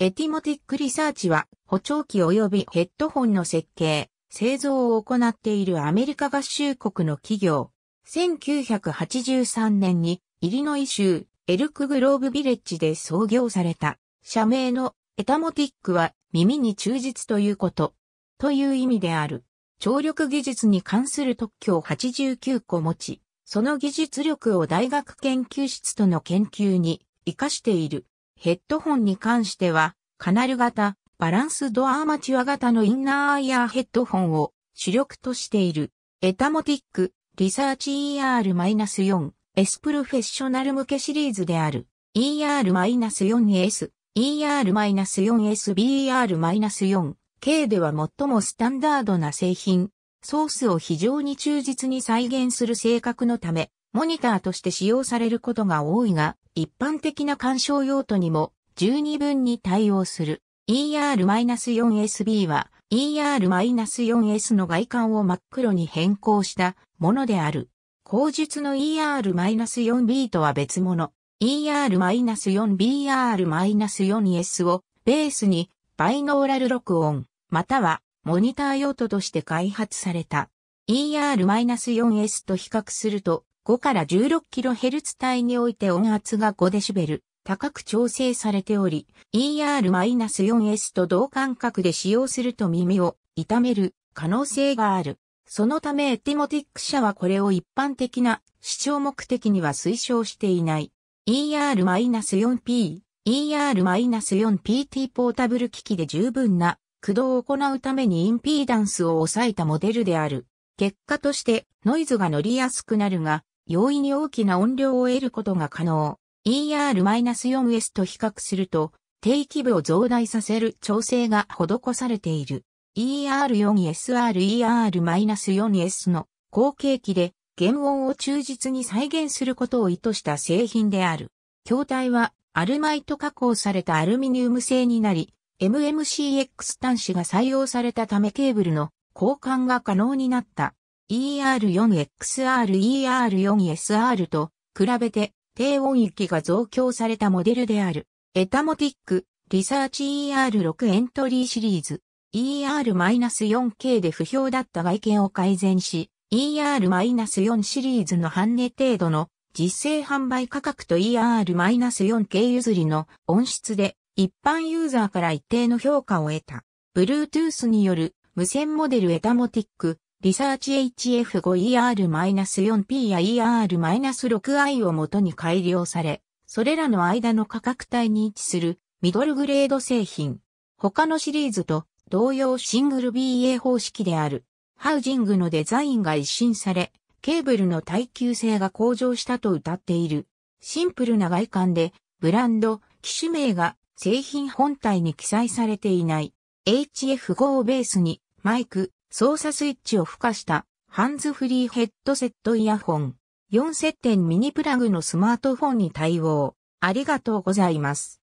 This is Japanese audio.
エティモティックリサーチは補聴器及びヘッドホンの設計、製造を行っているアメリカ合衆国の企業。1983年にイリノイ州エルクグローブビレッジで創業された。社名のエタモティックは耳に忠実ということ。という意味である。聴力技術に関する特許を89個持ち、その技術力を大学研究室との研究に活かしている。ヘッドホンに関しては、カナル型、バランスドアーマチュア型のインナーアイヤーヘッドホンを主力としている。エタモティック、リサーチ ER-4、S プロフェッショナル向けシリーズである。ER-4S、ER-4S、BER-4、K では最もスタンダードな製品。ソースを非常に忠実に再現する性格のため、モニターとして使用されることが多いが、一般的な鑑賞用途にも十二分に対応する。ER-4SB は ER-4S の外観を真っ黒に変更したものである。後述の ER-4B とは別物。ER-4BR-4S をベースにバイノーラル録音、またはモニター用途として開発された。ER-4S と比較すると5から 16kHz 帯において音圧が 5dB 高く調整されており、ER-4S と同感覚で使用すると耳を痛める可能性がある。そのためエティモティック社はこれを一般的な視聴目的には推奨していない。ER-4P、ER-4PT ポータブル機器で十分な駆動を行うためにインピーダンスを抑えたモデルである。結果としてノイズが乗りやすくなるが、容易に大きな音量を得ることが可能。ER-4S と比較すると、定期部を増大させる調整が施されている。ER4SR-ER-4S の後継機で原音を忠実に再現することを意図した製品である。筐体はアルマイト加工されたアルミニウム製になり、MMCX 端子が採用されたためケーブルの交換が可能になった。ER4XR-ER4SR と比べて低音域が増強されたモデルである。エタモティックリサーチ ER6 エントリーシリーズ ER-4K で不評だった外見を改善し ER-4 シリーズの半値程度の実勢販売価格と ER-4K 譲りの音質で一般ユーザーから一定の評価を得た。Bluetooth による無線モデルエタモティックリサーチ HF5ER-4P や ER-6I をもとに改良され、それらの間の価格帯に位置するミドルグレード製品。他のシリーズと同様シングル BA 方式である。ハウジングのデザインが一新され、ケーブルの耐久性が向上したと謳っている。シンプルな外観で、ブランド、機種名が製品本体に記載されていない。HF5 をベースに、マイク、操作スイッチを付加したハンズフリーヘッドセットイヤホン。4接点ミニプラグのスマートフォンに対応。ありがとうございます。